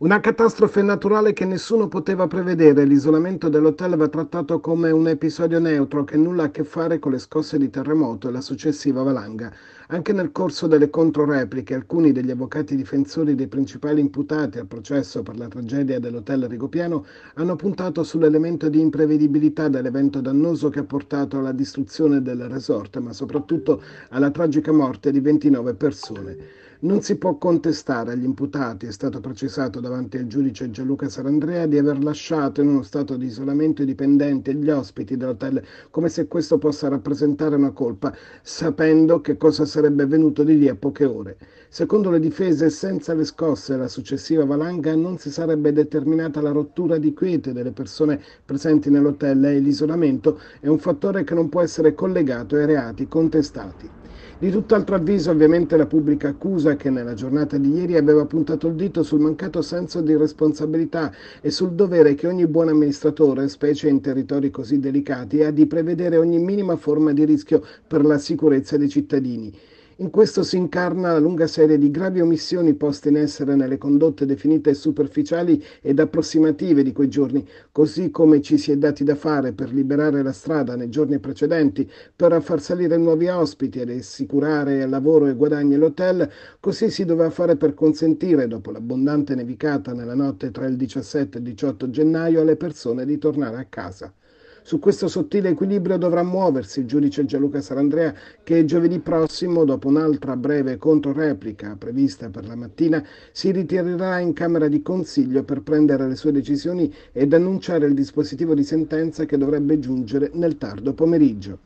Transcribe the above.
Una catastrofe naturale che nessuno poteva prevedere, l'isolamento dell'hotel va trattato come un episodio neutro che nulla ha a che fare con le scosse di terremoto e la successiva valanga. Anche nel corso delle controrepliche, alcuni degli avvocati difensori dei principali imputati al processo per la tragedia dell'hotel Rigopiano hanno puntato sull'elemento di imprevedibilità dell'evento dannoso che ha portato alla distruzione del resort, ma soprattutto alla tragica morte di 29 persone. Non si può contestare agli imputati, è stato processato davanti al giudice Gianluca Sarandrea, di aver lasciato in uno stato di isolamento i dipendenti e gli ospiti dell'hotel, come se questo possa rappresentare una colpa, sapendo che cosa sarebbe avvenuto di lì a poche ore. Secondo le difese, senza le scosse e la successiva valanga non si sarebbe determinata la rottura di quiete delle persone presenti nell'hotel e l'isolamento è un fattore che non può essere collegato ai reati contestati. Di tutt'altro avviso ovviamente la pubblica accusa che nella giornata di ieri aveva puntato il dito sul mancato senso di responsabilità e sul dovere che ogni buon amministratore, specie in territori così delicati, ha di prevedere ogni minima forma di rischio per la sicurezza dei cittadini. In questo si incarna la lunga serie di gravi omissioni poste in essere nelle condotte definite superficiali ed approssimative di quei giorni, così come ci si è dati da fare per liberare la strada nei giorni precedenti, per far salire nuovi ospiti ed assicurare lavoro e guadagni all'hotel, così si doveva fare per consentire, dopo l'abbondante nevicata nella notte tra il 17 e il 18 gennaio, alle persone di tornare a casa. Su questo sottile equilibrio dovrà muoversi il giudice Gianluca Sarandrea che giovedì prossimo, dopo un'altra breve controreplica prevista per la mattina, si ritirerà in Camera di Consiglio per prendere le sue decisioni ed annunciare il dispositivo di sentenza che dovrebbe giungere nel tardo pomeriggio.